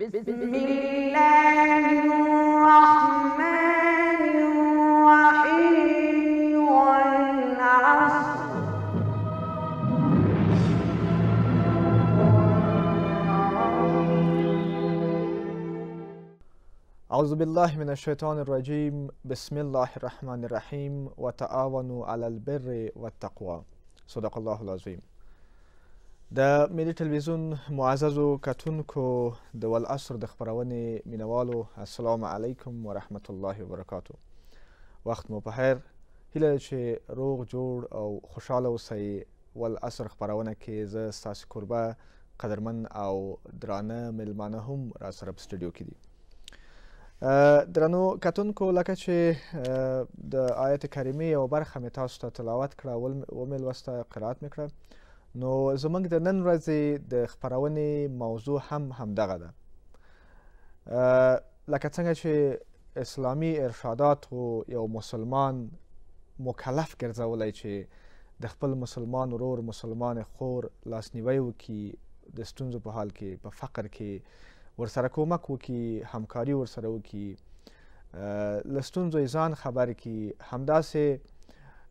بسم الله الرحمن الرحيم والعصر أعوذ بالله من الشيطان الرجيم بسم الله الرحمن الرحيم وتعاونوا على البر والتقوى صدق الله العظيم د ملي ټلویزیون معززو کتونکو د والعصر د خپرونې مینوالو السلام علیکم ورحمت الله وبرکاتو وخت مو په خیر هیله ده چې روغ جوړ او خوشحاله اوسئ والعصر خپرونه کې زه ستاسې کوربه قدرمن او درانه میلمانه هم راسره په سټډیو کې دي درنو کتونکو لکه چې د آیت کریمې یوه برخه مې تاسو ته تلاوت کړه ومې لوسته قرائت مې کړه نو زمونږ د نن ورځې د خبرونې موضوع هم همدغه ده لکه څنګه چې اسلامي ارشادات یو مسلمان مکلف ګرځولی چې د خپل مسلمان ورور مسلمان خور لاسنیوی وکړي د ستونزو په حال کې په فقر کې ورسره کومک وکړي همکاري ورسره وکړي له ستونزو یې ځان خبر کړي همداسې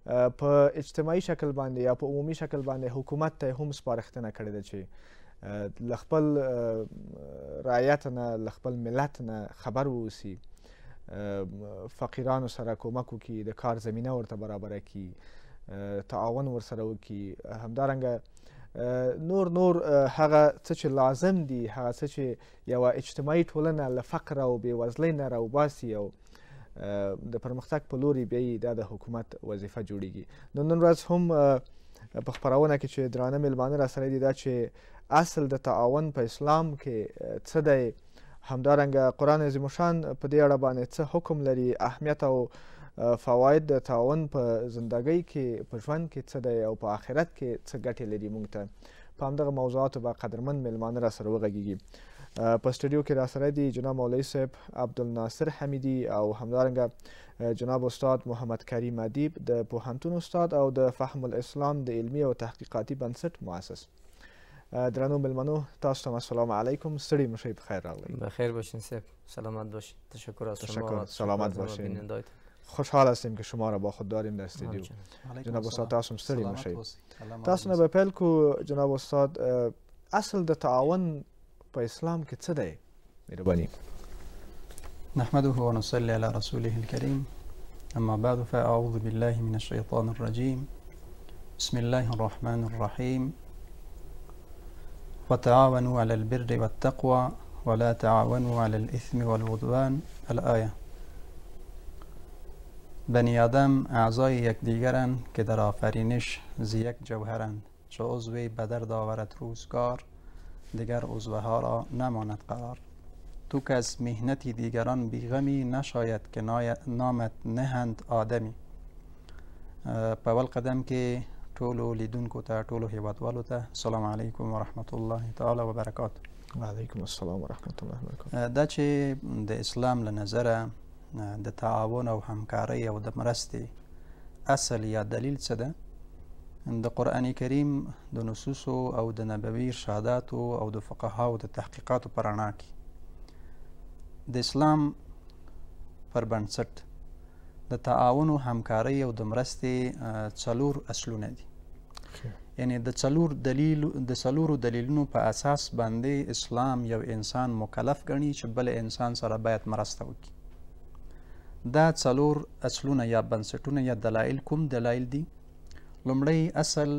په اجتماعي شکل باندې یا په عمومي شکل باندې حکومت ته هم سپارښتنه کړې ده چې لخپل رعایت نه لخپل ملت نه خبر ووسی فقیرانو سره کومک وکړي د کار زمینه ورته برابره کړي تعاون ورسره وکړي همدارنګه نور نور هغه څه چې لازم دي هغه څه چې یوه اجتماعي ټولنه له فقر او بېوزلۍ نه راوباسي او د پرمختګ په لوري بیا دا د حکومت وظیفه جوړیږي نو نن ورځ هم په خپرونه کې چې درانه میلمانه را سره دي دا چې اصل د تعاون په اسلام کې څه دی همدارنګه قرآن عظیمشان په دې اړه باندې څه حکم لري اهمیت او فواید د تعاون په زندګۍ کې په ژوند کې څه دی او په آخرت کې څه ګټې لري موږ ته په همدغه موضوعاتو به قدرمن میلمانه را سره وغږیږي په سټډیو کې را سره دي جناب مولوی صاحب عبدالناصر حمیدی او همدارنګه جناب استاد محمد کریم ادیب د پوهنتون استاد او د فهم الاسلام د علمی او تحقیقاتي بنسټ مؤسس درنو ملمنو تاسو ته السلام علیکم سړی مشه په خیر راغلی بخیر باشین صاحب سلامت باشین تشکر از شما تشکر سلامت باشین خوشحال هستیم که شما را با خود داریم در استودیو جناب استاد تاسو ستړي مشئ تاسو نه به پیل کو جناب استاد اصل د تعاون په اسلام کې څه دی مهرباني نحمده ونصلي على رسوله الكريم أما بعد فأعوذ بالله من الشيطان الرجيم بسم الله الرحمن الرحيم وتعاونوا على البر والتقوى ولا تعاونوا على الإثم والعدوان الآية بني آدم اعضای یکدیگرند که در آفرینش ز یک جوهرند چه عضوی بدر داورت روزگار دیگر عضوه ها را نماند قرار تو که از مهنتی دیگران بیغمی نشاید که نامت نهند آدمی په اول قدم کې ټولو لیدونکو ته ټولو هیوادوالو ته سلام علیکم و رحمت الله تعالی برکات. وعلیکم السلام رحمت الله برکات دا چې د اسلام له نظره د تعاون او همکارۍ او د مرستې اصل یا دلیل څه ده د قران کریم د نصوصو او د نبوي ارشاداتو او د فقهاو د تحقیقاتو پر رڼا کې د اسلام پر بنسټ د تعاون او همکارۍ او د مرستې څلور اصلونه دي یعنی د څلور دلیل د څلورو دلیلونو په اساس باندې اسلام یو انسان مکلف ګڼي چې بل انسان سره باید مرسته وکړي دا څلور اصلونه یا بنسټونه یا دلایل کوم دلایل دي لومړی اصل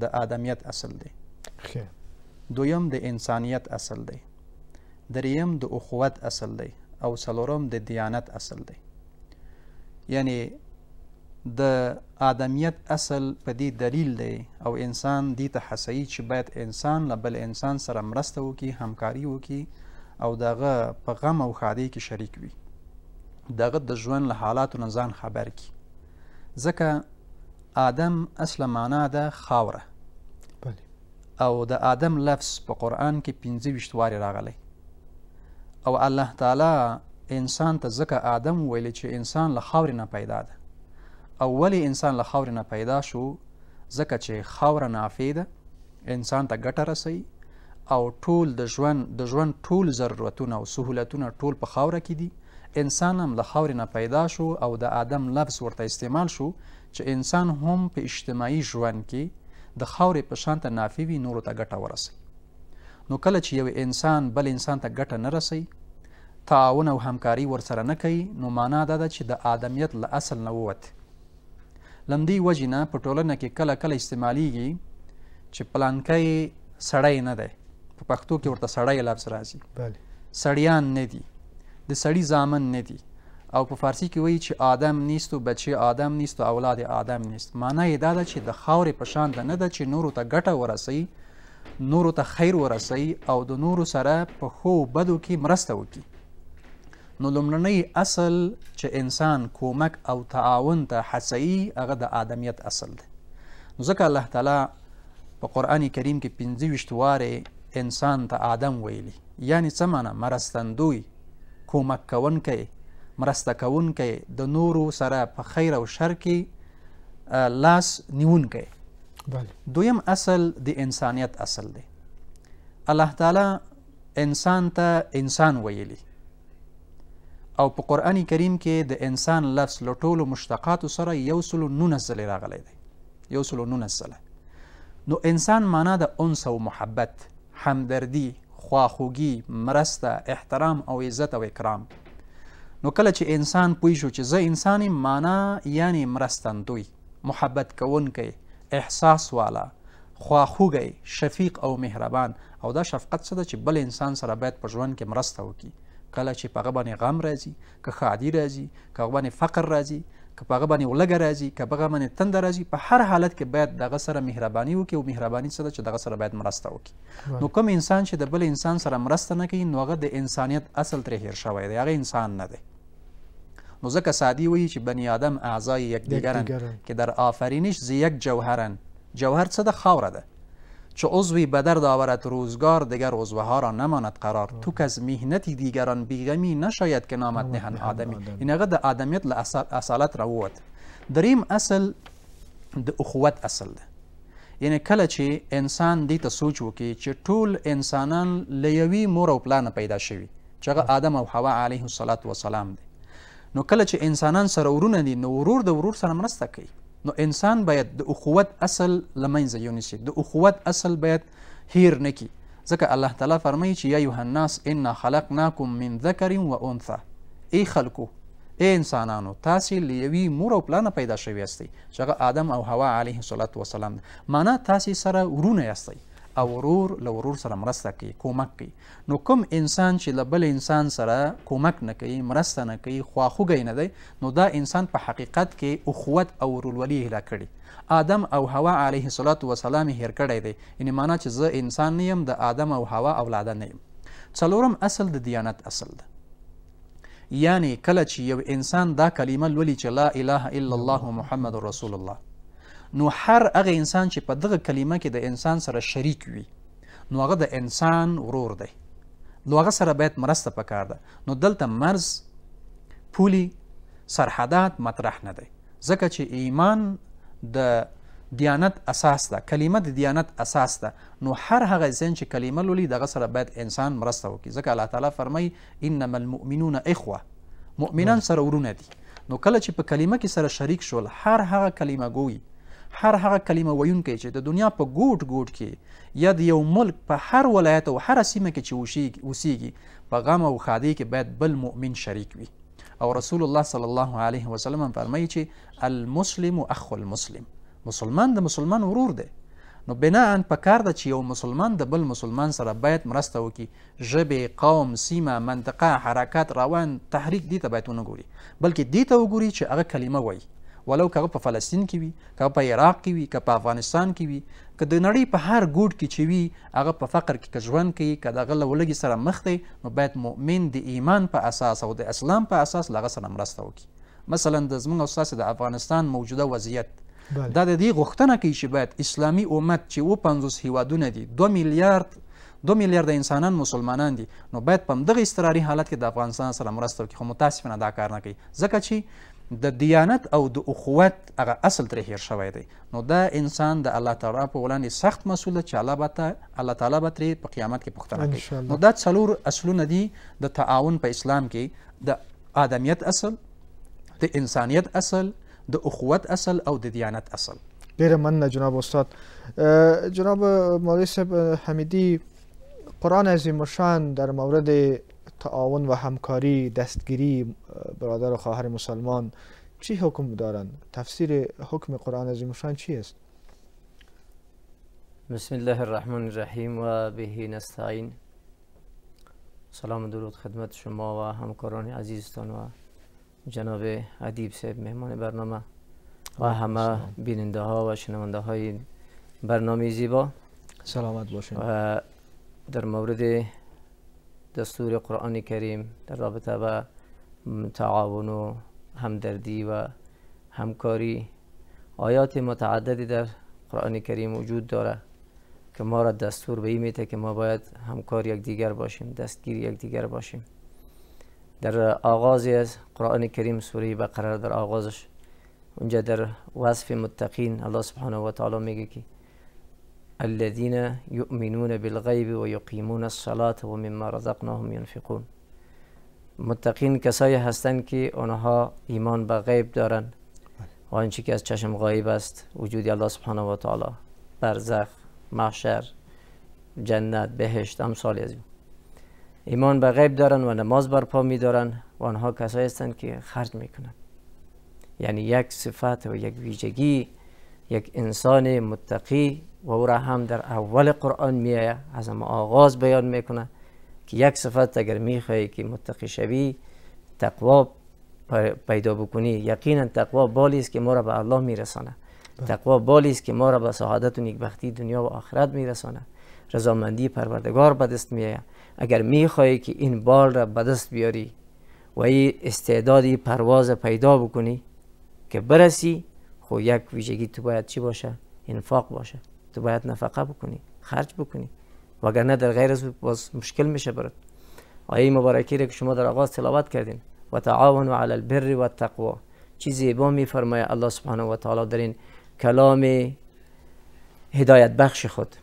د آدمیت اصل دی دویم د انسانیت اصل دی دریم د اخوت اصل دی او څلورم د دیانت اصل دی یعنی د آدمیت اصل په دې دلیل دی او انسان دې ته حسي چې باید انسان له بل انسان سره مرسته وکړي همکاري وکړي او دغه په غم او ښادۍ کې شریک وي دغه د ژوند له حالاتو نه ځان خبر کړي ځکه آدم اصل معنا ده خاوره بله او د آدم لفظ په قران کې 25 واره راغلی او الله تعالی انسان ته ځکه آدم ویل چې انسان له خاورې نه پیدا ده او ولی انسان له خاورې نه پیدا شو ځکه چې خاوره نافی ده انسان ته ګټه رسي او ټول د ژوند د ژوند ټول ضرورتونه او سهولتونه ټول په خاوره کې دي انسان هم له خاورې نه پیدا شو او د آدم لفظ ورته استعمال شو چې انسان هم په اجتماعي ژوند کې د خاورې په شان ته نافي وي نورو ته ګټه ورسي نو کله چې یو انسان بل انسان ته ګټه نه رسي تعاون او همکاري ورسره نه کوي نو معنا دا ده چې د آدمیت له اصل نه ووت لمدی وجنه په ټولنه کې کله کله استعمالیږي چې پلانکی سړی نه دی په پښتو کې ورته سړی لفظ راځي بله سړیان نه دي د سړی زامن نه دي او په فارسی کې وایي چې آدم نیست او بچي آدم نیست او اولاد آدم نیست معنی یې دا ده چې د خاورې په شان ده نه ده چې نورو ته ګټه ورسوي نورو ته خیر ورسوي او د نورو سره په ښو بدو کې مرسته وکړي نو لومړنی اصل چې انسان کومک او تعاون ته هڅوي هغه د آدمیت اصل دی نو ځکه الله تعالی په قرآن کریم کې پنځه ویشت وارې انسان ته آدم ویلي یعنی څه معنی مرستندوی کومک کوونکی مرسته کوونکی د نورو سره په خیر او شر کې لاس نیونکی بله دویم اصل د انسانیت اصل دی الله تعالی انسان ته انسان ویلی او په قران کریم کې د انسان لفظ لټولو مشتقات سره یو سل نون زل راغلی دی یو سل نون زل نو انسان معنا د انس او محبت همدردی خواخوږي مرسته احترام او عزت او اکرام نو کله چې انسان پوه شو چې زه انسان معنا یعنی مرستندوی محبت کوونکی احساس والا خواخوږی شفیق او مهربان او دا شفقت څه ده چې بل انسان سره باید په ژوند کې مرسته وکړي کله چې په غبنې غم راځي که خادي راځي که غبنې فقر راځي که په هغه باندې ولګه راځي که په هغه باندې تنده راځي په هر حالت کې باید دغه سره مهرباني وکړي او مهرباني څه ده چې دغه سره باید مرسته وکړي نو کوم انسان چې د بل انسان سره مرسته نه کوي نو هغه د انسانیت اصل ترې هیر شوی دی هغه انسان نه دی نو ځکه سعدي وایي چې بني آدم اعضای یکدیگرن که در آفرینش ز یک جوهرن جوهر څه ده خاوره ده چو عضوی به درد آورد روزگار دگر عضوه ها را نماند قرار تو که از مهنتی دیگران بیغمی نشاید که نامت نهن آدمی این هغه د آدمیت له اصالت راووت دریم اصل د اخوت اصل ده یعنی کله چې انسان دې ته سوچ وکړي چې ټول انسانان له یوې مور او پلانه پیدا شوي چې هغه آدم او حوا علیه السلام دی نو کله چې انسانان سره ورونه دي نو ورور د ورور سره مرسته کوي نو انسان باید د اخوت اصل لمنځه یونیسي د اخوت اصل باید هیر نکی ځکه الله تعالی فرمایي چې یا ایها الناس انا خلقناکم من ذکر و انثى ای خلکو ای انسانانو تاسو لیوی مور او پلان پیدا شوی یاستئ چې آدم او حوا علیه الصلاۃ والسلام معنا تاسو سره ورونه یاستئ او ورور له ورور سره مرسته کوي کومک کوي نو کوم انسان چې له بل انسان سره کومک نه کوي مرسته نه کوي خواخوږی نه دی نو دا انسان په حقیقت کې اخوت او ورورولي هلا کړي آدم او هوا علیه الصلاة وسلام هیر کړی دی یعنی معنا چې زه انسان نه یم د آدم او هوا اولاده نه یم څلورم اصل د دیانت اصل ده یعنی کله چې یو انسان دا کلمه لولي چې لا اله الا الله محمد رسول الله نو هر هغه انسان چې په دغه کلمه کې د انسان سره شریک وي نو هغه د انسان ورور دی نو هغه سره باید مرسته پکار ده نو دلته مرز پولی سرحدات مطرح نه دی ځکه چې ایمان د دیانت اساس ده کلمه د دیانت اساس ده نو هر هغه ځین چې کلمه لولي دغه سره باید انسان مرسته وکړي ځکه الله تعالی فرمای انما المؤمنون اخوه مؤمنان سره ورونه دي نو کله چې په کلمه کې سره شریک شول هر هغه کلمه ګوي هر هغه کلمه ویونکی چې د دنیا په ګوټ ګوټ کې یا د یو ملک په هر ولایت او هر سیمه کې چې اوسیږي په غم او ښادۍ کې باید بل مؤمن شریک وي او رسول الله صلی الله علیه وسلم فرمایي چې المسلم اخو المسلم مسلمان د مسلمان ورور دی نو بناء په کار ده چې یو مسلمان د بل مسلمان سره باید مرسته وکړي ژبه قوم سیمه منطقه حرکت روان تحریک دي ته باید ونه ګوري بلکې دي ته وګوري چې هغه کلمه وایي ولو که په فلسطین کې وي که په عراق کې وي که په افغانستان کې وي که د نړۍ په هر ګوټ کې چې وي هغه په فقر کې که ژوند کوي که د هغه له ولږې سره مخ دی نو باید مؤمن د ایمان په اساس او د اسلام په اساس له هغه سره مرسته وکړي مثلا د زموږ او ستاسې د افغانستان موجوده وضعیت بله. دا د دې غوښتنه کوي چې باید اسلامي امت چې اوه پنځوس هیوادونه دي دوه میلیارد دو میلیارد انسانان مسلمانان دي نو باید په همدغه اضطراري حالت کې د افغانستان سره مرسته وکړي خو متاسفانه دا کار نه کوي ځکه چې د دیانت او د اخوت هغه اصل ترې هیر شوی دی نو دا انسان د الله تعالی په وړاندې سخت مسؤل چې الله به الله تعالی به ترې په قیامت کې پوښتنه کوي نو دا څلور اصلونه دي د تعاون په اسلام کې د آدمیت اصل د انسانیت اصل د اخوت اصل او د دیانت اصل ډیره مننه جناب استاد جناب مولوی صاحب حمیدی قرآن عظیم شان در مورد تعاون و همکاری دستگیری برادر و خواهر مسلمان چی حکم دارند تفسیر حکم قرآن شان چی است بسم الله الرحمن الرحیم و بهی نستعین سلام و درود خدمت شما و همکاران عزیزتان و جناب ادیب صاحب مهمان برنامه و همه بیننده ها و شنونده های برنامه زیبا سلامت باشین در مورد دستور قرآن کریم در رابطه با تعاون و همدردی و همکاری آیات متعددی در قرآن کریم وجود داره که ما را دستور به این میده که ما باید همکار یک دیگر باشیم دستگیر یک دیگر باشیم در آغازی از قرآن کریم سوره بقره در آغازش اونجا در وصف متقین الله سبحانه و تعالی میگه که الذين يؤمنون بالغیب و یقیمون الصلاة و مما رزقناهم ينفقون متقین کسایی هستند که آنها ایمان به غیب دارند و آنچه که از چشم غایب است وجود الله سبحانه و تعالی برزخ محشر جنت بهشت امثال از ایمان به غیب دارن و نماز برپا میدارن و آنها کسایی هستند که خرج میکنن یعنی یک صفت و یک ویژگی یک انسان متقی و او را هم در اول قرآن آید از آغاز بیان میکنه که یک صفت اگر میخوای که متقی شوی تقوا پیدا بکنی یقینا تقوا بالی است که ما را به الله میرسانه بله. تقوا بالی است که ما را به سعادت و نیکبختی دنیا و آخرت میرسانه رضامندی پروردگار به دست میآید اگر میخواهی که این بال را به دست بیاری و این استعدادی پرواز پیدا بکنی که برسی خو یک ویژگی تو باید چی باشه انفاق باشه تو باید نفقه بکنی خرج بکنی وگرنه در غیر از باز مشکل میشه برد آیه مبارکی را که شما در آغاز تلاوت کردین و تعاون علی البر و تقوا چیزی زیبا میفرمایه الله سبحانه و تعالی در این کلام هدایت بخش خود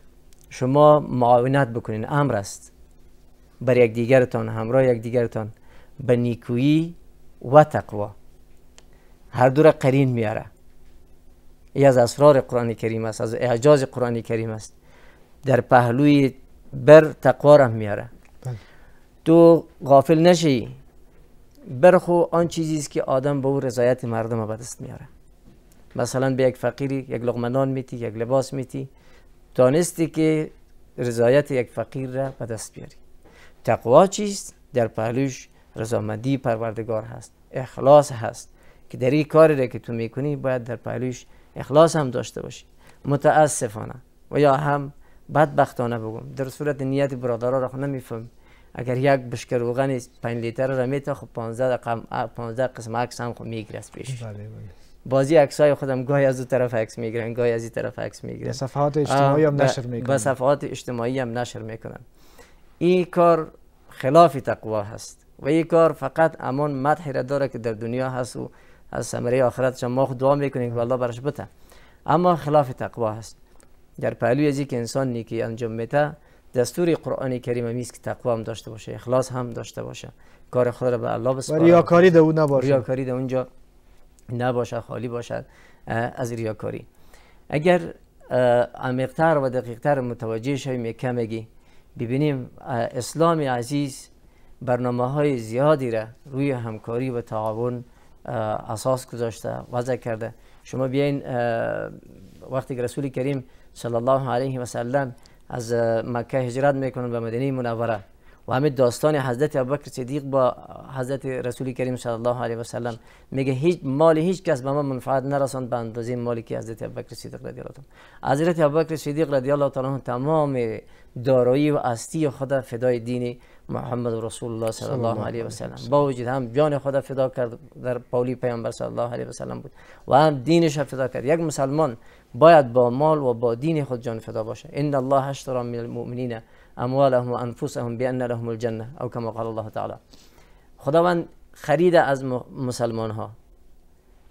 شما معاونت بکنین امر است بر یک دیگرتان همراه یک دیگرتان به نیکویی و تقوا هر دور قرین میاره ای از اسرار قرآن کریم است از اعجاز قرآن کریم است در پهلوی بر تقوا را میاره بله. تو غافل نشی برخو آن چیزی است که آدم به او رضایت مردم به دست میاره مثلا به یک فقیری یک لقمه میتی یک لباس میتی دانستی که رضایت یک فقیر را به دست بیاری تقوا چیست در پهلوش رضامندی پروردگار هست اخلاص هست که در این کاری را که تو میکنی باید در پهلوش اخلاص هم داشته باشی متاسفانه و یا هم بدبختانه بگم در صورت نیت برادرها را خب نمیفهم اگر یک بشکر روغن 5 لیتر را میتا خب 15 قسم 15 قسم عکس هم خب میگیره پیش بله بله بازی های خودم گاهی از اون طرف عکس میگیرن گاهی از این طرف عکس میگیرن صفحات اجتماعی هم نشر میکنن به صفحات اجتماعی هم نشر میکنن این کار خلاف تقوا هست و این کار فقط امان مدحی را داره که در دنیا هست و از ثمره آخرت ما خود دعا میکنین که الله برش بته اما خلاف تقوا هست در پهلو از یک انسان نیکی انجام میده دستور قرآن کریم میست که تقوا هم داشته باشه اخلاص هم داشته باشه کار خود را به الله بسپاره و ریاکاری در نباشه ریاکاری ده اونجا نباشه خالی باشد از ریاکاری اگر عمیقتر و دقیقتر متوجه شویم یک کمگی ببینیم اسلام عزیز برنامه های زیادی را روی همکاری و تعاون اساس گذاشته وضع کرده شما بیاین وقتی که رسول کریم صلی الله علیه و سلم از مکه هجرت میکنن به مدینه منوره و همه داستان حضرت ابوبکر صدیق با حضرت رسول کریم صلی الله علیه و سلم میگه هیچ مال هیچ کس به من منفعت نرساند به اندازه مالی که حضرت ابوبکر صدیق رضی الله عنه حضرت ابوبکر صدیق رضی الله تعالی تمام دارایی و استی خود فدای دین محمد رسول الله صلی الله علیه و سلم با وجود هم جان خود فدا کرد در پولی پیامبر صلی الله علیه و سلم بود و هم دینش فدا کرد یک مسلمان باید با مال و با دین خود جان فدا باشه ان الله اشترى من المؤمنین اموالهم و انفسهم بان لهم الجنه او كما قال الله تعالی خداوند خرید از مسلمان ها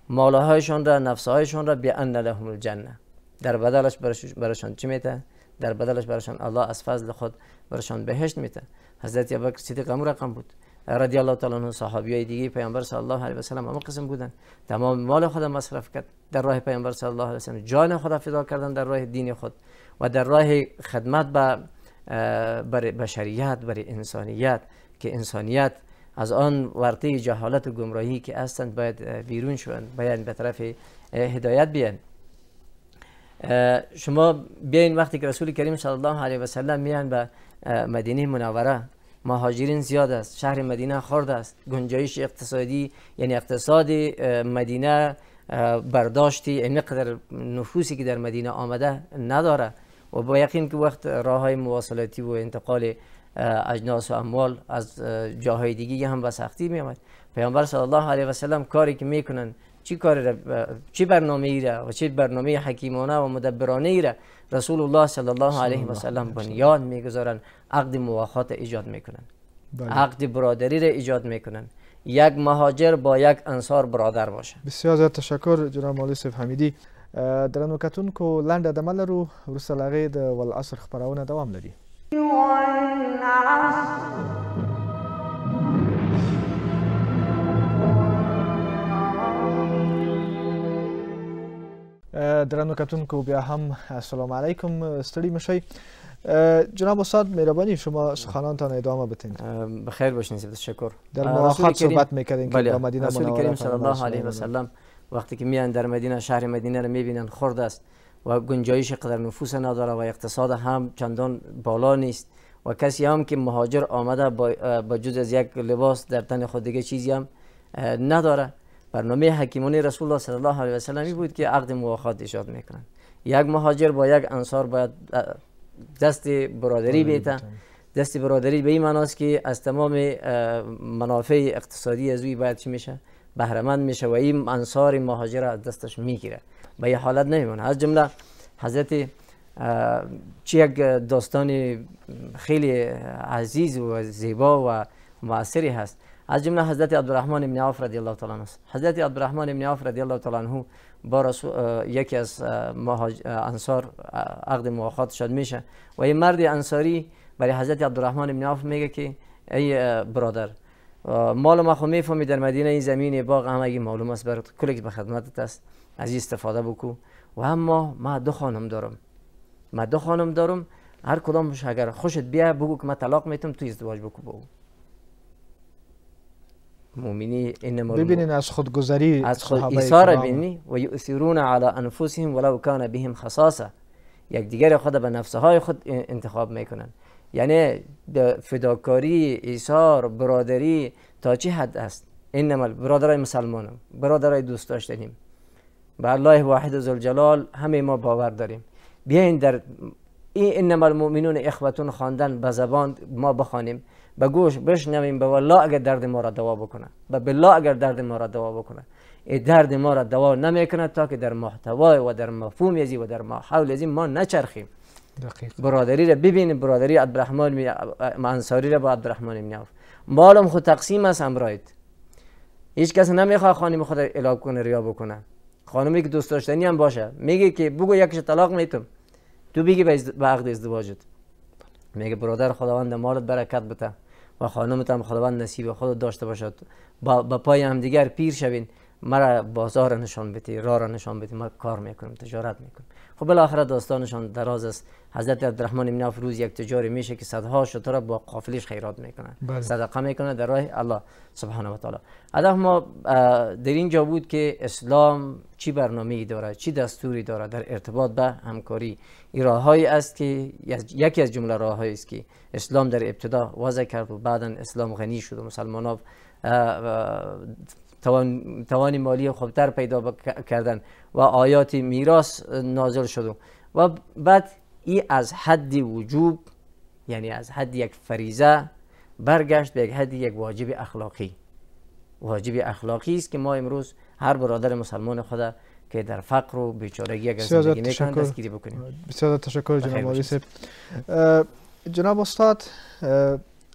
مالهایشان را نفسهایشان را بان لهم الجنه در بدلش برشان چی میته در بدلش برشان الله از فضل خود برشان بهشت میته حضرت ابوبکر صدیق هم رقم بود رضی الله تعالی عنه های دیگه پیامبر صلی الله علیه و سلم هم قسم بودن تمام مال خود مصرف کرد در راه پیامبر صلی الله علیه و سلم جان خود فدا کردن در راه دین خود و در راه خدمت به برای بشریت برای انسانیت که انسانیت از آن ورطه جهالت و گمراهی که هستند باید بیرون شوند باید به طرف هدایت بیان شما بیاین وقتی که رسول کریم صلی الله علیه و سلم میان به مدینه منوره مهاجرین زیاد است شهر مدینه خرد است گنجایش اقتصادی یعنی اقتصاد مدینه برداشتی اینقدر یعنی نفوسی که در مدینه آمده نداره و با یقین که وقت راه های مواصلاتی و انتقال اجناس و اموال از جاهای دیگه هم به سختی می آمد پیامبر صلی الله علیه و سلم کاری که میکنن چی کار چی برنامه را و چی برنامه حکیمانه و مدبرانه ای را رسول الله صلی الله علیه و سلم بنیان میگذارن عقد مواخات ایجاد میکنن بله. عقد برادری را ایجاد میکنن یک مهاجر با یک انصار برادر باشه بسیار تشکر جناب مولوی حمیدی درنو کتونکو لنډه د ملرو ورسره لاغې د ول عصر خبرونه دوام لري درنو کتونکو بیا هم السلام علیکم ستړي مشی جناب استاد مهربانی شما سخنان تان ادامه بتین بخیر باشین تشکر در ملاقات صحبت میکردین که با مدینه منوره کریم صلی الله علیه و سلم وقتی که میان در مدینه شهر مدینه رو میبینن خرد است و گنجایش قدر نفوس نداره و اقتصاد هم چندان بالا نیست و کسی هم که مهاجر آمده با جز از یک لباس در تن خود دیگه چیزی هم نداره برنامه حکیمانی رسول الله صلی الله علیه و سلم بود که عقد موافقت ایجاد میکنن یک مهاجر با یک انصار باید دست برادری بیته دست برادری به این معناست که از تمام منافع اقتصادی از وی باید چی میشه بهرمند میشه و این انصار مهاجر از دستش میگیره به یه حالت نمیمونه از جمله حضرت چی یک داستان خیلی عزیز و زیبا و موثری هست از جمله حضرت عبدالرحمن ابن عوف رضی الله تعالی است حضرت عبدالرحمن ابن عوف رضی الله تعالی عنه با یکی از انصار عقد مواخات شد میشه و این مرد انصاری برای حضرت عبدالرحمن ابن عوف میگه که ای برادر مال ما خو میفهمی در مدینه این زمین باغ هم اگه معلوم است برات کلک به خدمتت است از این استفاده بکو و اما ما دو خانم دارم ما دو خانم دارم هر کدامش اگر خوشت بیا بگو که من طلاق میتم تو ازدواج بکو با او مؤمنی این ببینین از خودگذری از خود ایثار بینی و یؤثرون علی انفسهم ولو کان بهم خصاصه یک دیگر خود به نفسهای خود انتخاب میکنن یعنی فداکاری ایثار برادری تا چه حد است انما برادرای مسلمانم برادرای دوست داشتنیم به الله واحد زلجلال همه ما باور داریم بیاین در این انما المؤمنون اخوتون خواندن به زبان ما بخوانیم به گوش بشنویم به والله اگر درد ما را دوا بکنه به بالله اگر درد ما را دوا بکنه این درد ما را دوا نمیکنه تا که در محتوای و در مفهوم یزی و در ما حول ما نچرخیم برادری را ببین برادری عبدالرحمن منصاری را با عبدالرحمن ابن عوف مالم خود تقسیم است امراید هیچ کس نمیخواد خانم خود الاب کنه ریا بکنه خانمی که دوست داشتنی هم باشه میگه که بگو یکش طلاق میتم تو بگی به عقد ازدواجت میگه برادر خداوند مالت برکت بده و خانمت هم خداوند نصیب خود داشته باشد با, با پای هم دیگر پیر شوین مرا بازار نشان بده را را نشان بده ما کار میکنم تجارت میکنم خب بالاخره داستانشان دراز است حضرت عبدالرحمن ابن روز یک تجاری میشه که صدها شطر با قافلش خیرات میکنه بله. صدقه میکنه در راه الله سبحانه و تعالی هدف ما در اینجا بود که اسلام چی برنامه داره چی دستوری داره در ارتباط به همکاری این راههایی است که یکی از جمله راههایی است که اسلام در ابتدا وضع کرد و بعدا اسلام غنی شد و مسلمان ها توان مالی خوبتر پیدا کردن و آیات میراث نازل شد و بعد ای از حد وجوب یعنی از حد یک فریزه برگشت به یک حد یک واجب اخلاقی واجب اخلاقی است که ما امروز هر برادر مسلمان خود که در فقر و بیچارگی اگر زندگی میکنند دستگیری بکنیم بسیار تشکر جناب جناب استاد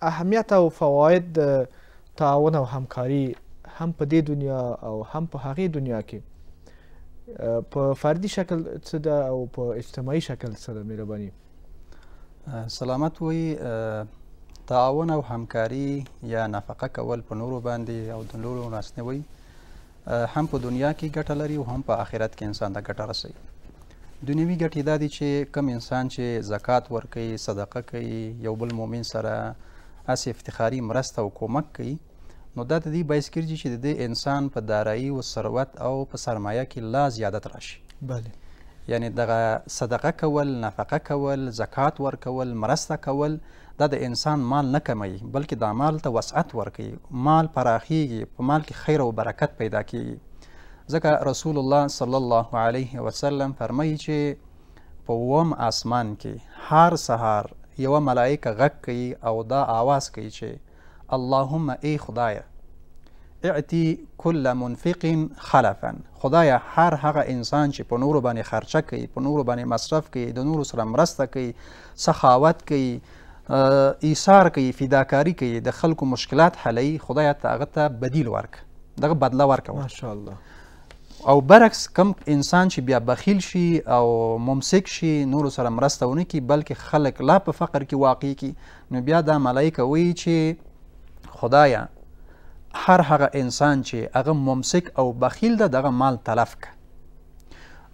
اهمیت و فواید تعاون و همکاری هم په دنیا او هم په هغې دنیا که په فردي شکل څه ده او په اجتماعي شکل څه ده مهرباني سلامت وي تعاون او همکاري یا نفقه کول په نورو باندې او د نورو ناسنوي هم په دنیا کې ګټه لري او هم په آخرت کې انسان ته ګټه رسوي دنیوي ګټې دا دي چې کم انسان چې زکات ورکوي صدقه کوي یو بل مؤمن سره هسې افتخاري مرسته او کومک کوي نو دا د دې باعث کیږي چې د انسان په دارایی او ثروت او په سرمایه کې لا زیادت راشي بله یعنی دغه صدقه کول نفقه کول زکات ورکول مرسته کول دا د انسان مال نه کمی بلکې د مال ته وسعت ورکوي مال پراخیږي په مال کې خیر او برکت پیدا کیږي ځکه رسول الله صلی الله علیه وسلم فرمایي چې په وم اسمان کې هر سهار یو ملائکه غږ کوي او دا आवाज کوي چې اللهم ای خدای اعتی کل منفق خلفا خدای هر هغه انسان چې په نورو باندې خرچه کوي په نورو باندې مصرف کوي د نورو سره مرسته کوي سخاوت کوي ایثار کوي فداکاری کوي د خلکو مشکلات حلوي خدای هغه ته بدیل ورک دغه بدله ورکوه ماشاءالله او برعکس کم انسان چې بیا بخیل شي او ممسک شي نورو سره مرسته ونه کوي بلکې خلک لا په فقر کې واقع کی نو بیا دا ملایکه وایي چې خدایا هر هغه انسان چې هغه ممسک او بخیل ده دغه مال تلف ک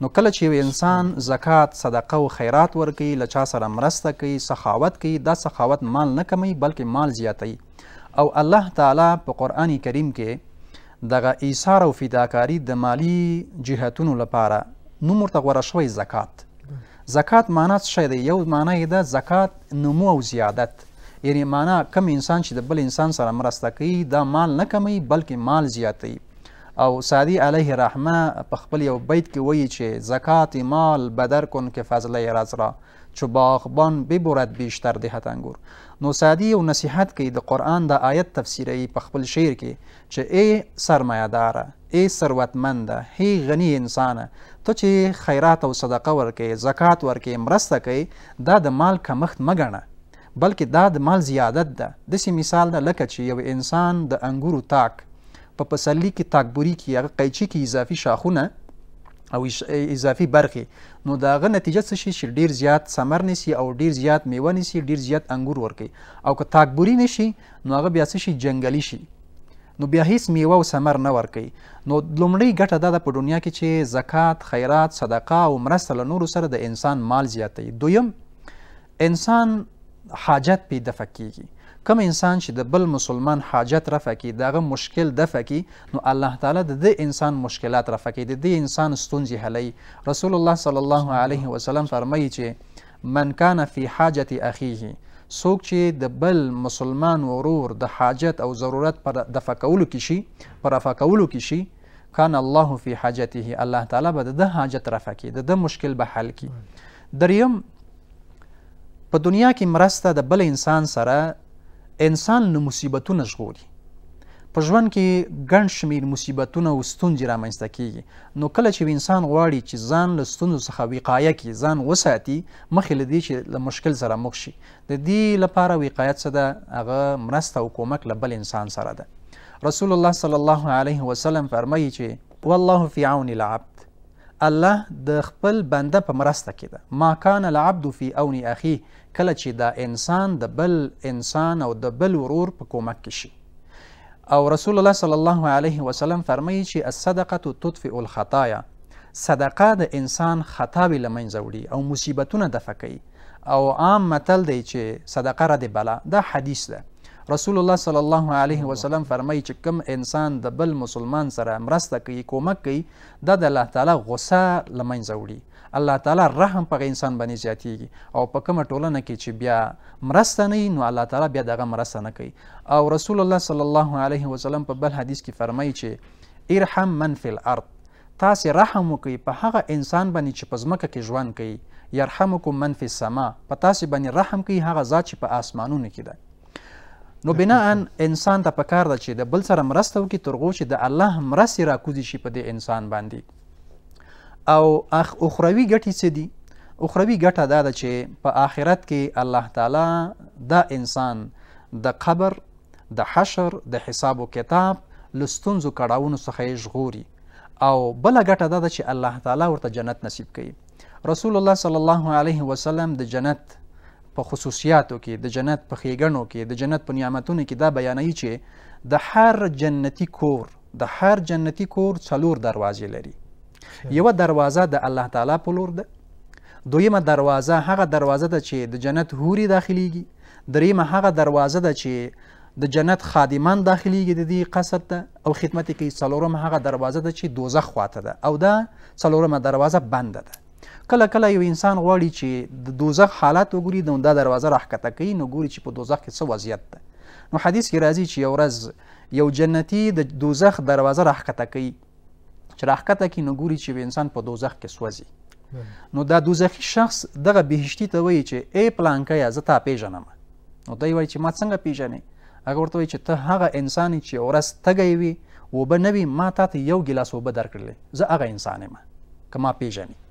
نو کله چې یو انسان زکات صدقه او خیرات ورکي لچا سره مرسته کوي سخاوت کوي دا سخاوت مال نه کمی بلکې مال زیاتوي او الله تعالی په قران کریم کې دغه ایثار او فداکاری د مالی جهتونو لپاره نو مرته غوړه شوی زکات زکات معنی څه دی یو معنی دا زکات نمو او زیادت یعنی معنا کم انسان چې د بل انسان سره مرسته کوي دا مال نه کمی بلکې مال زیاتوي او سعدي علیه رحمه په خپل یو بیت کې وایي چې زکات مال بدر کن که فضله رز را چو باغبان ببرد بیشتر دهت انګور نو سعدي یو نصیحت کوي د قرآن د آیت تفسیری په خپل شعر کې چې ای سرمایه‌دار ای ثروتمند هی غنی انسان ته چې خیرات او صدقه ورکې زکات ورکې مرسته کوي دا د مال کمښت مګنه بلکې دا د مال زیادت ده داسې مثال ده لکه چې یو انسان د انګورو تاک په پسرلي کې تاکبوري کې هغه قیچي کې اضافي شاخونه او اضافي برخې نو داغه نتیجه څه شي چې ډیر زیات ثمر نسی او ډیر زیات میوه نسی ډیر زیات انګور ورکي او که تاکبوري نشي نو هغه بیا څه شي جنګلي شي نو بیا هیڅ میوه او ثمر نه ورکي نو لومړی ګټه دا ده په دنیا کې چې زکات خیرات صدقه او مرسته له نورو سره د انسان مال زیاتوي دویم انسان حاجت پی دفع کیږي کوم انسان چې د بل مسلمان حاجت رفع کی دغه مشکل دفع کی نو الله تعالی د دې انسان مشکلات رفع کی د دې انسان ستونزې حلې رسول الله صلی الله علیه و سلم فرمایي چې من کان فی حاجت اخیه څوک چې د بل مسلمان ورور د حاجت او ضرورت پر دفع کولو کی شي پر رفع کولو کی شي کان الله فی حاجته الله تعالی به د حاجت رفع کی د مشکل به حل کی دریم په دنیا کې مرسته د بل انسان سره انسان له مصیبتونو ژغوري په ژوند کې ګڼ شمیر مصیبتونه او ستونزې رامنځته کیږي نو کله چې انسان غواړي چې ځان له ستونزو څخه وقایه کړي ځان وساتي مخکې له دې چې له مشکل سره مخ شي د دې لپاره وقایت څه ده هغه مرسته او کومک له بل انسان سره ده رسول الله صلی الله علیه وسلم فرمایي چې والله فی عون العبد الله د خپل بنده په مرسته کې ده ما کان العبد فی اون اخی کله چې دا انسان د بل انسان او د بل ورور په کومک کې شي او رسول الله صلی الله علیه وسلم فرمایي چې الصدقه تطفئ الخطایا صدقه د انسان خطاوی لمنځه وړي او مصیبتونه دفع کوي او عام متل دی چې صدقه را دی بلا دا حدیث ده رسول الله صلی الله علیه وسلم فرمایي چې کوم انسان د بل مسلمان سره مرسته کوي کومک کوي دا د الله تعالی غصه له منځه وړي الله تعالی رحم په انسان باندې زیاتیږي او په کومه ټولنه کې چې بیا مرسته نه نو الله تعالی بیا دغه مرسته نه کوي او رسول الله صلی الله علیه وسلم په بل حدیث کې فرمایي چې ارحم من فی الارض تاسې رحم وکړئ په هغه انسان باندې چې په ځمکه کې ژوند کوي یرحمکم من فی السما په تاسې باندې رحم کوي هغه ذات چې په آسمانونو کې دی نو بنا ان انسان ته پکار ده چې د بل سره مرسته وکړي ترغو چې د الله مرسته راکوزي شي په دې انسان باندې او اخ اخروی ګټي څه دي اخروی ګټه دا ده چې په آخرت کې الله تعالی دا انسان د قبر د حشر د حساب او کتاب لستونزو کړهونو څخه ژغوري او بل ګټه دا ده چې الله تعالی ورته جنت نصیب کړي رسول الله صلی الله علیه وسلم د جنت په خصوصیاتو کې د جنت په خېګڼو کې د جنت په نعمتونو کې دا بیانوي چې د هر جنتی کور د هر جنتی کور څلور دروازې لري یوه دروازه د الله تعالی په لور ده دویمه دروازه هغه دروازه ده چې د جنت هوري داخليږي دریمه هغه دروازه ده چې د جنت خادمان داخليږي د دې قصد ده او خدمت کوي څلورم هغه دروازه ده چې دوزخ خواته ده او دا څلورمه دروازه بنده ده کله کله یو انسان غواړي چې د دوزخ حالات وګوري نو دا دروازه راښکته کوي نو ګوري چې په دوزخ کې څه وضعیت ده نو حدیث کې راځي چې یو ورځ یو جنتی د دوزخ دروازه راښکته کوي چې راښکته کې نو ګوري چې انسان په دوزخ کې سوځي نو دا دوزخي شخص دغه بهشتي ته وایي چې ای پلانکیا زه تا پیژنم نو دی وایي چې ما څنګه پیژنې هغه ورته وایي چې ته هغه انسان چې ورځ تګی وي وبه نوي ما تا ته یو ګلاس وبه درکړلې زه هغه انسان یم که ما پیژنې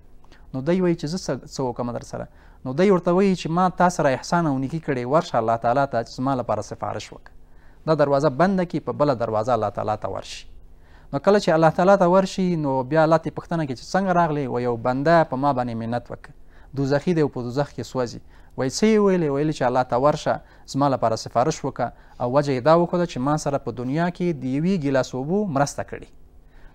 نو دی وایي چې زه څه وکړم در سره نو دی ورته وایي چې ما تا سره احسان او نیکي کړې ورشه الله تعالی ته چې زما لپاره سفارش وکړه دا دروازه بنده کی په بله دروازه الله تعالی ته ورشي نو کله چې الله تعالی ته ورشي نو بیا الله ته پښتنه کې چې څنګه راغلی و یو بنده په ما باندې مننت وکړه دوزخي دی په دوزخ کې سوځي وای څه یې ویلې ویلې چې الله ته ورشه زما لپاره سفارش وکړه او وجه یې دا وکړه چې ما سره په دنیا کې د یوې ګیلاس اوبو مرسته کړې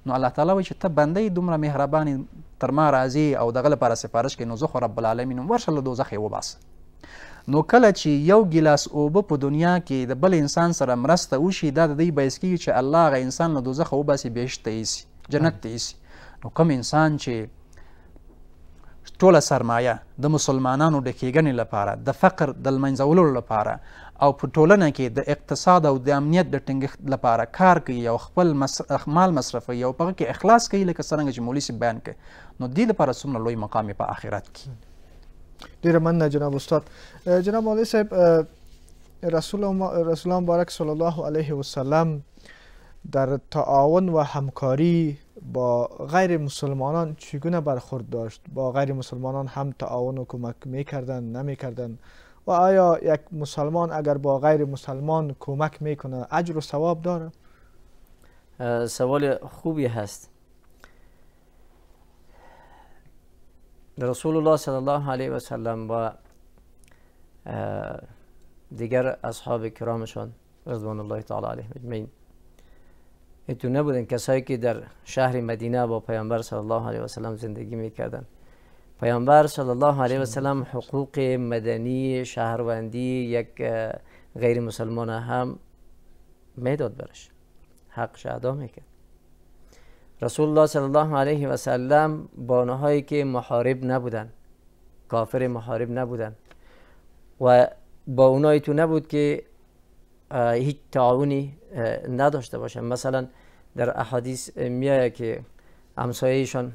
نو الله تعالی وایي چې ته بندې دومره مهربان تر ما راځي او دغه لپاره سفارش کوي نو زه خو رب العالمین ورشه له دوزخ یې وباسه نو کله چې یو ګیلاس اوبه په دنیا کې د بل انسان سره مرسته وشي دا د دې بیس کیږي چې الله غ انسان له دوزخ وباسي بهشت ته یسي جنت ته یسي نو کوم انسان چې ټوله سرمایه د مسلمانانو د کېګنې لپاره د فقر د لمنځولو لپاره او په ټولنه کې د اقتصاد او د امنیت د ټینګښت لپاره کار کوي او خپل مال مصرفوي او په کې اخلاص کوي لکه څنګه چې مولوی صاحب بیان کوي نو دې لپاره څومره لوی مقام په آخرت کې ډیره مننه جناب استاد جناب مولوی صاحب رسول رسولان بارک صلی الله علیه وسلم در تعاون و همکاری با غیر مسلمانان چگونه برخورد داشت با غیر مسلمانان هم تعاون و کمک میکردن نمیکردن و آیا یک مسلمان اگر با غیر مسلمان کمک میکنه اجر و ثواب داره سوال خوبی هست رسول الله صلی الله علیه و سلم و دیگر اصحاب کرامشان رضوان الله تعالی علیهم اجمعین نبودن کسایی که در شهر مدینه با پیامبر صلی الله علیه و سلم زندگی میکردن پیامبر صلی الله علیه و سلم حقوق مدنی شهروندی یک غیر مسلمان هم میداد برش حق ادا میکرد رسول الله صلی الله علیه و سلم با هایی که محارب نبودن کافر محارب نبودن و با اونایی تو نبود که هیچ تعاونی نداشته باشن مثلا در احادیث میایه که همسایهشان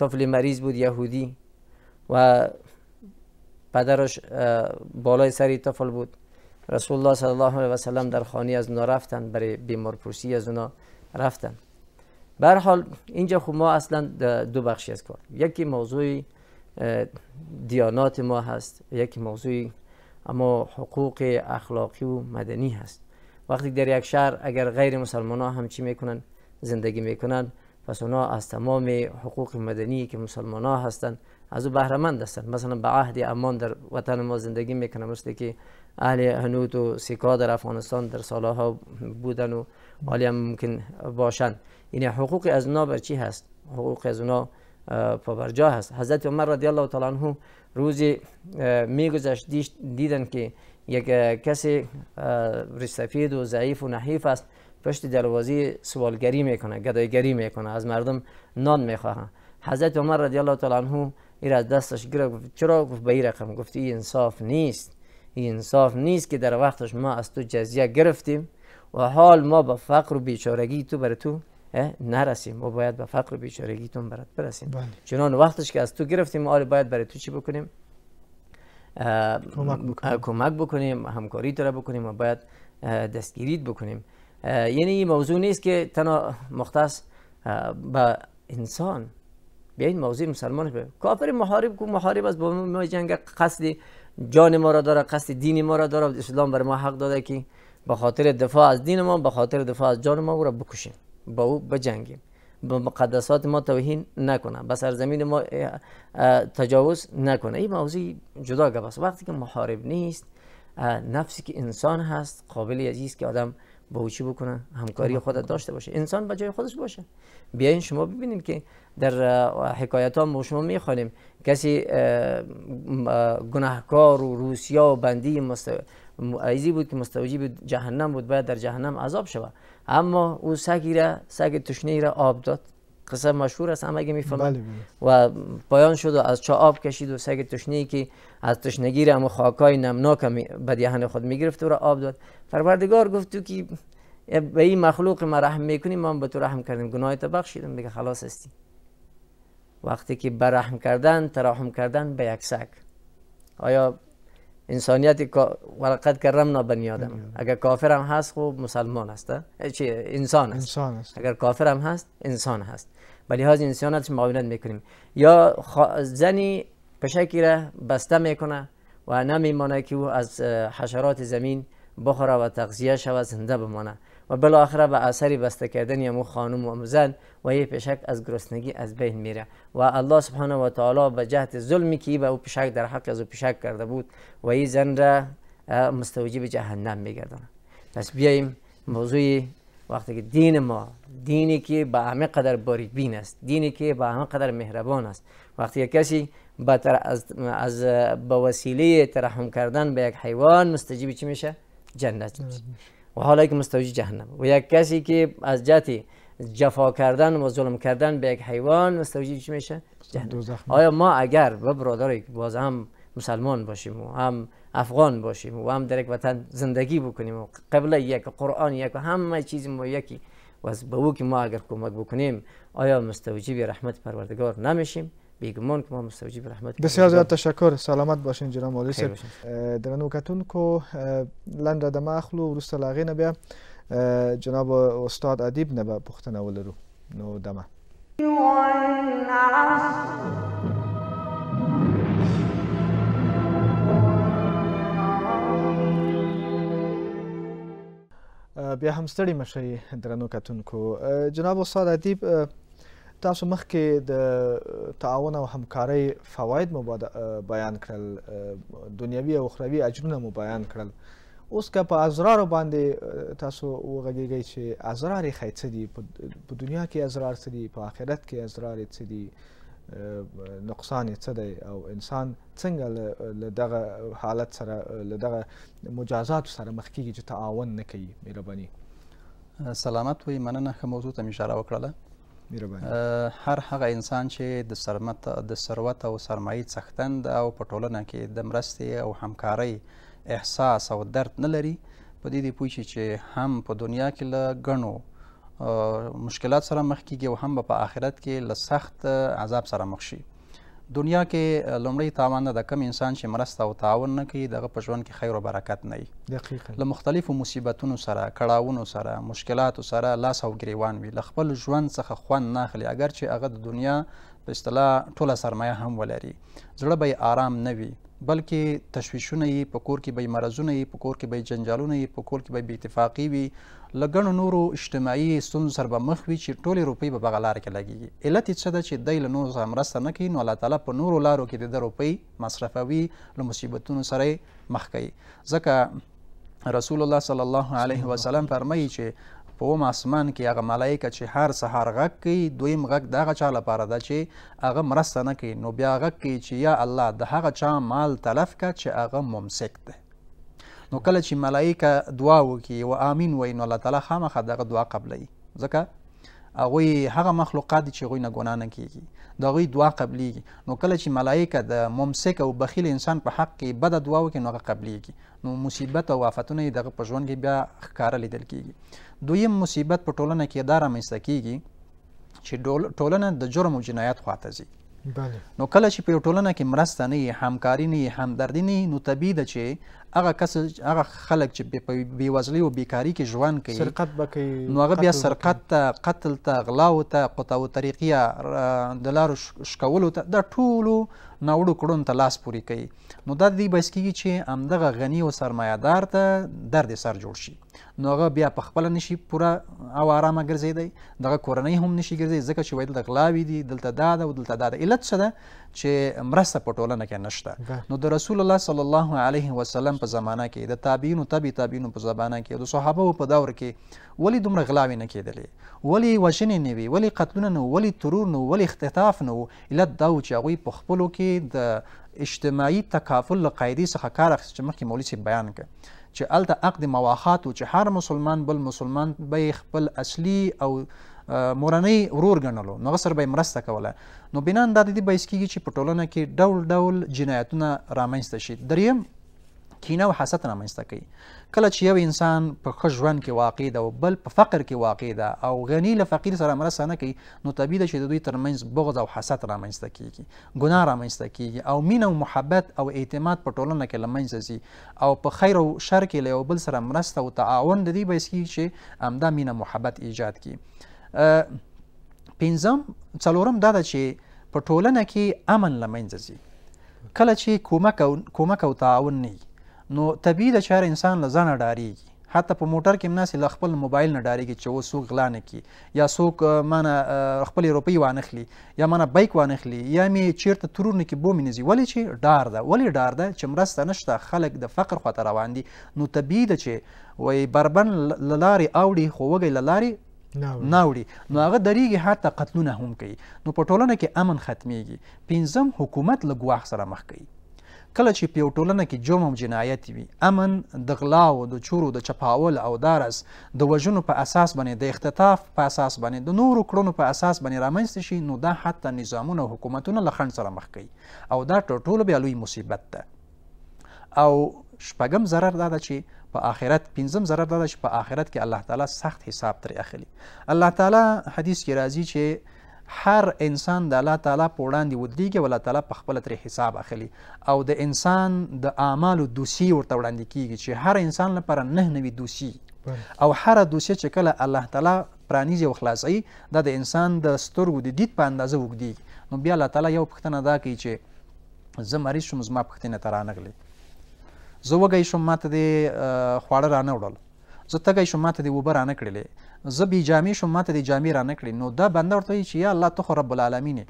طفل مریض بود یهودی و پدرش بالای سری طفل بود رسول الله صلی الله علیه و سلم در خانه از اونا رفتن برای بیمارپرسی از اونا رفتن به حال اینجا خب ما اصلا دو بخشی از کار یکی موضوع دیانات ما هست یکی موضوع اما حقوق اخلاقی و مدنی هست وقتی در یک شهر اگر غیر مسلمان ها هم چی میکنن زندگی میکنن پس اونا از تمام حقوق مدنی که مسلمان ها هستند از او بهرمند هستند مثلا به عهد امان در وطن ما زندگی میکنه مثل که اهل هنود و سیکا در افغانستان در سالها بودن و حالی هم ممکن باشند این یعنی حقوق از اونا بر چی هست حقوق از اونا جا هست حضرت عمر رضی الله تعالی عنه روزی میگذشت دیدن که یک کسی ریش و ضعیف و نحیف است پشت دلوازی سوالگری میکنه گدایگری میکنه از مردم نان میخواهن حضرت عمر رضی الله تعالی عنه این از دستش گرفت چرا گفت به این رقم گفت این انصاف نیست این انصاف نیست که در وقتش ما از تو جزیه گرفتیم و حال ما به فقر و بیچارگی تو بر تو نرسیم و باید به فقر و بیچارگی تو برات برسیم بله. چنان وقتش که از تو گرفتیم ما باید برای تو چی بکنیم کمک بکنیم. بکنیم همکاری تو بکنیم و باید دستگیریت بکنیم یعنی این موضوع نیست که تنها مختص به انسان بیاین این موضوع مسلمان به کافر محارب کو محارب از با ما جنگ قصد جان ما را داره قصد دین ما را داره اسلام بر ما حق داده که به خاطر دفاع از دین ما به خاطر دفاع از جان ما او را بکشیم با او بجنگیم به مقدسات ما توهین نکنه به سرزمین ما تجاوز نکنه این موضوع جدا گفت وقتی که محارب نیست نفسی که انسان هست قابل عزیز که آدم با او چی بکنه همکاری خودت داشته باشه انسان به جای خودش باشه بیاین شما ببینیم که در حکایت ها ما شما میخوانیم کسی گناهکار و روسیا و بندی بود که مستوجب جهنم بود باید در جهنم عذاب شود اما او سگی را سگ تشنه را آب داد قصه مشهور است همه میفهمند بله، بله. و پایان شد و از چا آب کشید و سگ تشنی که از تشنگیر را خاکای نمناک به دهن خود میگرفت و را آب داد پروردگار گفت تو که به این مخلوق ما رحم میکنی ما به تو رحم کردیم گناه تو بخشیدم دیگه خلاص هستی وقتی که رحم کردن تراحم کردن به یک سگ آیا انسانیت ولقد کرمنا بنی آدم اگر کافر هم هست خب مسلمان هست چی انسان است اگر کافر هم هست انسان هست به این انسانیتش معاونت میکنیم یا زنی پشکی را بسته میکنه و نمیمانه که او از حشرات زمین بخوره و تغذیه شود زنده بمانه و بالاخره به اثر بسته کردن یمو خانم و زن و یه پشک از گرسنگی از بین میره و الله سبحانه و تعالی به جهت ظلمی که به او پشک در حق از او پشک کرده بود و این زن را مستوجب جهنم میگردانه پس بیاییم موضوعی وقتی که دین ما دینی که به همه قدر بارید بین است دینی که به همه قدر مهربان است وقتی کسی بتر از از با وسیله ترحم کردن به یک حیوان مستجیب چی میشه جنت و حالا که مستوجی جهنم و یک کسی که از جهت جفا کردن و ظلم کردن به یک حیوان مستوجی چی میشه جهنم آیا ما اگر و برادر باز هم مسلمان باشیم و هم افغان باشیم و هم در یک وطن زندگی بکنیم و قبله یک قرآن یک و همه چیز ما یکی و از به او که ما اگر کمک بکنیم آیا مستوجب رحمت پروردگار نمیشیم بیگمان که ما مستوجب رحمت بسیار زیاد تشکر سلامت باشین جناب مولوی صاحب در نوکتون کو لند د و و لاغې بیا جناب استاد ادیب نه به اول رو نو دمه بیا هم ستړي مشي درنو کتونکو جناب استاد ادیب تاسو مخکې د تعاون او همکارۍ فواید مو بیان کړل دنیوي او اخروی اجرونه مو بیان کړل اوس که په ازرار باندې تاسو وغږیږئ چې ازرار یې څه دي په دنیا کې ازرار څه دي په آخرت کې ازرار څه دي نقصان یې څه دی او انسان څنګه له دغه حالت سره له دغه مجازاتو سره مخ کیږي چې تعاون نه کوي مهرباني سلامت وي مننه ښه موضوع ته اشاره وکړله مهرباني هر هغه انسان چې د سرمت د ثروت او سرمایې څښتن او په ټولنه کې د مرستې او همکارۍ احساس او درد نه لري په دې دی پوه چې هم په دنیا کې له ګڼو مشکلات سره مخ کیږي او هم په آخرت کې له سخت عذاب سره مخ شي دنیا کې لومړی تاوان د کم انسان چې مرسته او تعاون نه کوي دغه په ژوند کې خیر او برکت نه وي دقیقا له مختلفو مصیبتونو سره کړاوونو سره مشکلاتو سره لاس او ګریوان وي له خپل ژوند څخه خوند نه اخلي اگر چې هغه د دنیا په اصطلاح ټوله سرمایه هم ولري زړه به آرام نه وي بلکې تشویشونه یې په کور کې به مرزونه یې په کور کې به جنجالونه یې په کور کې به بی اتفاقی وي لګنو نورو اجتماعي ستونزو سره به مخ وي چې ټولې روپۍ به بغه لار کې لګیږي علت یې څه ده چې دی له نورو سره مرسته نه کوي نو الله تعالی په نورو لارو کې د ده روپۍ مصرفوي له مصیبتونو سره یې مخ کوي ځکه رسول الله صلی الله علیه وسلم فرمایي چې په اوم اسمان کې هغه ملایکه چې هر سهار غږ کوي دویم غږ د هغه چا لپاره ده چې هغه مرسته نه کوي نو بیا غږ کوي چې یا الله د هغه چا مال تلف کا چې هغه ممسک دی نو کله چې ملایکه دعا وکړي او امین وای نو الله تعالی خامخا دغه دعا قبلوي ځکه هغوی هغه مخلوقات چې هغوی نه ګناه نه کیږي د غوی دعا قبليږي نو کله چې ملائکه د ممسک او بخیل انسان په حق کې بد دعا وکړي نو هغه قبليږي نو مصیبت او آفاتونه دغه په ژوند کې بیا ښکار لیدل کیږي دویم مصیبت په ټولنه کې دار مېسته کیږي چې ټولنه د جرم او جنایت خواته ځي بله نو کله چې په ټولنه کې مرسته نه همکاري نه همدردی نه نو طبیعي ده چې هغه کس هغه خلک چې په بیوزلۍ او بیکاری کې ژوند کوي سرقت به کوي نو هغه بیا سرقت ته قتل ته غلاو ته قطاو طریقې د لارو شکولو ته دا ټولو ناوړو کړون ته لاس پوري کوي نو دا دی بس کیږي چې همدغه غنی او سرمایه‌دار ته درد سر جوړ شي نو هغه بیا په خپل نشي پوره او آرامه ګرځي دی دغه کورنۍ هم نشي ګرځي ځکه چې وایي د غلاوی دي دلته دا ده او دلته دا ده علت څه ده چې مرسته په ټولنه کې نشته نو د رسول الله صلی الله علیه وسلم په زمانہ کې د تابعینو تبي تابعینو په زمانہ کې د صحابه په دور کې ولی دومره غلاوی نه کېدلې ولی وژنې نه وي ولی قتلونه نه ولی ترور نه ولی اختطاف نه علت دا و چې هغوی په خپلو کې د اجتماعي تکافل له قاعدې څخه کار اخیست چې مخکې مولي صاحب بیان کړ چې هلته عقد مواخات و چې هر مسلمان بل مسلمان به خپل اصلي او مورنۍ ورور ګڼلو نو سره به مرسته کوله نو بنان دا د دې بیس کېږي چې په ټولنه کې ډول ډول جنایتونه رامنځته شي دریم کینه او حسد رامنځته کوي کله چې یو انسان په ښه ژوند کې واقع ده او بل په فقر کې واقع ده او غنی له فقیر سره مرسته نه کوي نو طبیعي ده چې د دوی ترمنځ بغض او حسد رامنځته کیږي ګناه رامنځته کیږي او مینه او محبت او اعتماد په ټولنه کې لمنځه ځي او په خیر او شر کې له یو بل سره مرسته او تعاون د دې بیس کیږي چې همدا مینه محبت ایجاد کی پنځم څلورم دا ده چې په ټولنه کې امن لمنځه ځي کله چې کومک او کومک او تعاون نه نو طبیعي د چاره انسان له ځانه ډاریږي حتی په موټر کې مناسې له خپل موبایل نه ډاریږي چې و څوک غلا نه کی یا څوک مانه خپل روپۍ وانخلي یا مانه بایک وانخلي یا می چیرته ترور نه کی بو مینځي ولی چې ډار ده ولی ډار ده چې مرسته نشته خلک د فقر خواته روان دي نو طبیعي ده چې وای بربن للاري اوړي خو وګي للاري ناوړي نو هغه دریږي حتی قتلونه هم کوي نو په ټولنه کې امن ختميږي پنځم حکومت له ګواښ سره مخ کوي کله چې په ټولنه کې جرم او جنایت وي امن د غلا او د چورو د چپاول او دارس د دا وژنو په اساس باندې د اختطاف په اساس باندې د نورو کړنو په اساس باندې رامنځته شي نو دا حتی نظامونه او حکومتونه له خنډ سره مخ کوي او دا ټول بیا لوی مصیبت ده او شپږم ضرر دا ده چې په آخرت پنځم ضرر دا ده چې په آخرت کې الله تعالی سخت حساب ترې اخلي الله تعالی حدیث کې راځي چې هر انسان د الله تعالی په وړاندې ودرېږي او الله تعالی په خپله ترې حساب اخلي او د انسان د اعمالو دوسیې ورته وړاندې کیږي چې هر انسان لپاره نه نوي دوسیې او هره دوسیه چې کله الله تعالی پرانیزي او خلاصوي دا د انسان د سترګو د دید په اندازه اوږدېږي نو بیا الله تعالی یو پوښتنه دا کوي چې زه مریض شوم زما پوښتنې ته رانغلې زه وږی شوم ما ته دې خواړه رانه وړل زه تږی شوم ما ته دې اوبه رانه کړلې زه بې جامې شم ماته د جامې را نه کړي نو دا بنده ورته وایي چې یا الله ته خو رب العالمین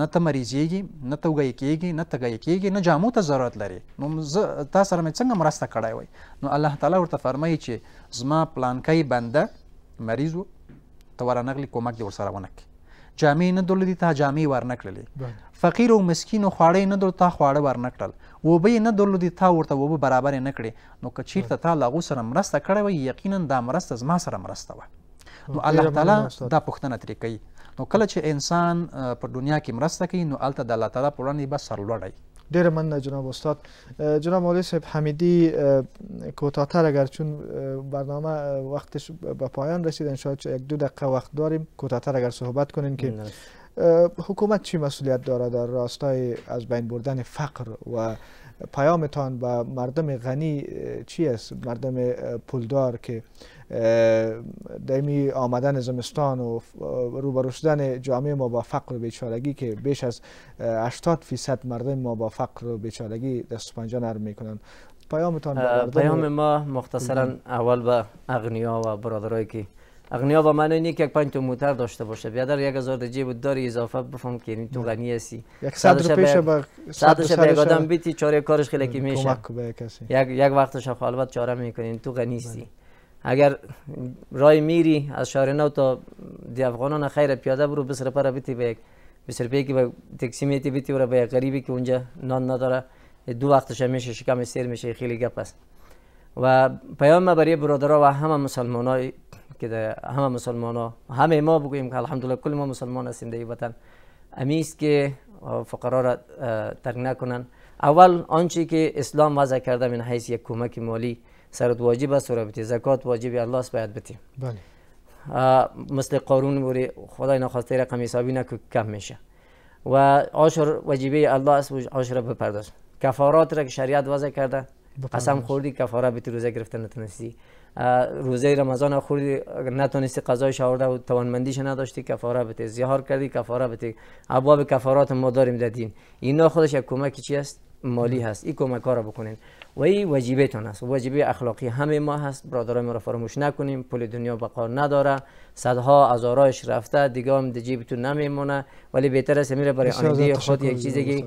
نه ته مریضیږي نه ته وګی کېږي نه تګی کېږي نه جامو ته ضرورت لري نو زه تا سره مې څنګه مرسته کړی وای نو الله تعالی ورته فرمایي چې زما پلانکی بنده مریض و ته ورانغلی کومک دې ورسره ونه کړي جامې نه درلودې ته جامې ورنه کړلې فقیر او مسکین او خواړه نه درلود ته خواړه ورنه کړل وبې نه درلودې ته ورته وبه برابر نه کړې نو که چیرته تا لاغو سره مرسته کړې وای یقینا دا مرسته زما سره مرسته وه نو الله تعالی دا پوښتنه ترې کوي نو کله چې انسان په دنیا کې مرسته کوي نو الته د الله تعالی په وړاندې به سر لوړی مننه جناب استاد جناب مولوی صاحب حمیدی کوتاهتر اگر چون برنامه وقتش به پایان رسید ان یک دو دقیقه وقت داریم کوتاتر اگر صحبت کنین که حکومت چی مسئولیت داره در راستای از بین بردن فقر و پیامتان به مردم غنی چی است مردم پولدار که دمی آمدن زمستان و روبرو شدن جامعه ما با فقر و بیچارگی که بیش از 80 فیصد مردم ما با فقر و بیچارگی دست پنجه نرم میکنن پیامتان پیام ما مختصرا اول به اغنیا و برادرایی که اغنیا و من اینه که یک پنج موتر داشته باشه بیادر یک هزار دجی بود داری اضافه بفهم که یعنی تو غنی هستی یک صد با صد آدم بیتی چاره کارش خیلی که میشه به کسی یک یک وقت چاره میکنین تو غنی هستی بله. اگر رای میری از شهر نو تا دی افغانان خیر پیاده برو بسر پر بیتی به یک بسر پی که به تکسی میتی بیتی و به غریبی که اونجا نان نداره دو وقتش میشه شکم سیر میشه خیلی گپ است و پیام ما برای برادرها و همه مسلمانای که همه مسلمان ها همه ما بگوییم که الحمدلله کل ما مسلمان هستیم در وطن امیست که فقرا را ترک نکنن اول آنچه که اسلام وضع کرده من حیث یک کمک مالی سرت واجب است را بتی زکات واجب الله است باید بتی بله مثل قارون بوری خدای نخواسته رقم حسابی نکو کم میشه و عشر واجبی الله است و عشر بپرداز کفارات را که شریعت وضع کرده قسم خوردی کفاره بتی روزه گرفتن نتونستی روزه رمضان خوردی نتونستی قضای شاورده و توانمندیش نداشتی کفاره بتی. زیار کردی کفاره بتی ابواب کفارات ما داریم دادین اینا خودش یک کمک چی مالی هست این کمک ها را بکنین و این وجیبتون است وجیبه اخلاقی همه ما هست برادرای ما را فراموش نکنیم پول دنیا بقا نداره صدها از رفته دیگه هم در جیبتون نمیمونه ولی بهتر است میره برای آینده خود یک چیزی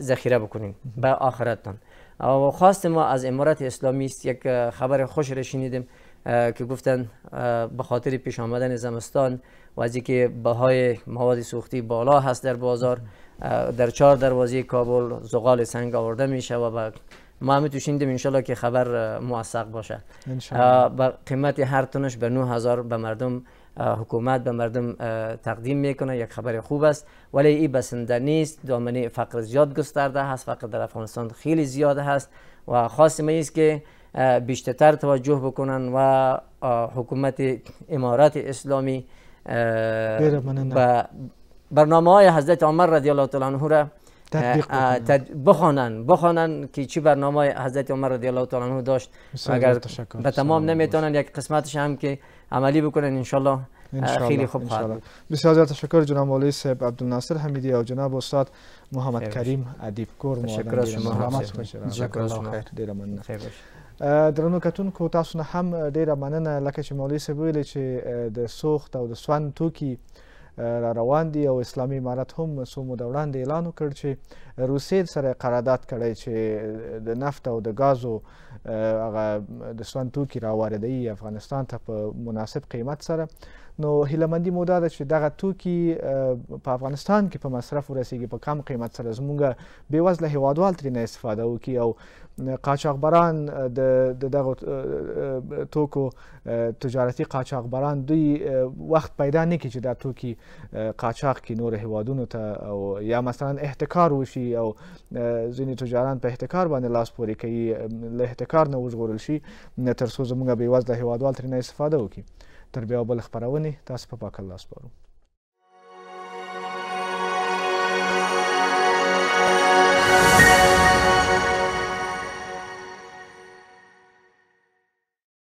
ذخیره بکنین به آخرتتون و خواست ما از امارت اسلامی است یک خبر خوش را شنیدیم که گفتن به خاطر پیش آمدن زمستان و از اینکه بهای مواد سوختی بالا هست در بازار در چهار دروازه کابل زغال سنگ آورده میشه و به ما هم توشیندیم انشالله که خبر موثق باشه با قیمت هر تنش به 9000 به مردم حکومت به مردم تقدیم میکنه یک خبر خوب است ولی این بسنده نیست دامنه فقر زیاد گسترده هست فقر در افغانستان خیلی زیاد هست و خاص ما است که بیشتر توجه بکنن و حکومت امارات اسلامی برنامه های حضرت عمر رضی الله تعالی عنه را بخوانن بخوانن که چی برنامه های حضرت عمر رضی الله تعالی عنه داشت اگر به تمام نمیتونن یک قسمتش هم که عملی بکنن انشالله خیلی خوب خواهد بسیار تشکر جناب مولوی صاحب عبدالناصر حمیدی و جناب استاد محمد کریم ادیب کور تشکر از شما تشکر از شما خیر کتون کو تاسو نه هم ډیره مننه لکه چې مولوی صاحب ویل چې د سوخت او د سوند توکی را روان دي او اسلامي امارت هم څو موده وړاندې اعلان وکړ چې روسیې سره قرارداد کړی چې د نفت او د ګازو هغه د سون توکي راواردوي افغانستان ته په مناسب قیمت سره نو هیلمندي موده ده چې دغه توکي په افغانستان کې په مصرف ورسیږي په کم قیمت سره زمونږ بېوزله هیوادوال ترې نه استفاده وکړي او قاچاقبران د دغه توکو تجارتي قاچاقبران دوی وخت پیدا نه کی چې دا توکي قاچاق کې نور هوادونو ته او یا مثلا احتکار وشي او ځینې تجاران په احتکار باندې لاس پورې کوي له احتکار نه وژغورل شي تر څو زموږ بېوزله هوادوال ترې نه استفاده وکړي تر بیا بل خبرونه تاسو په پاک الله سپارم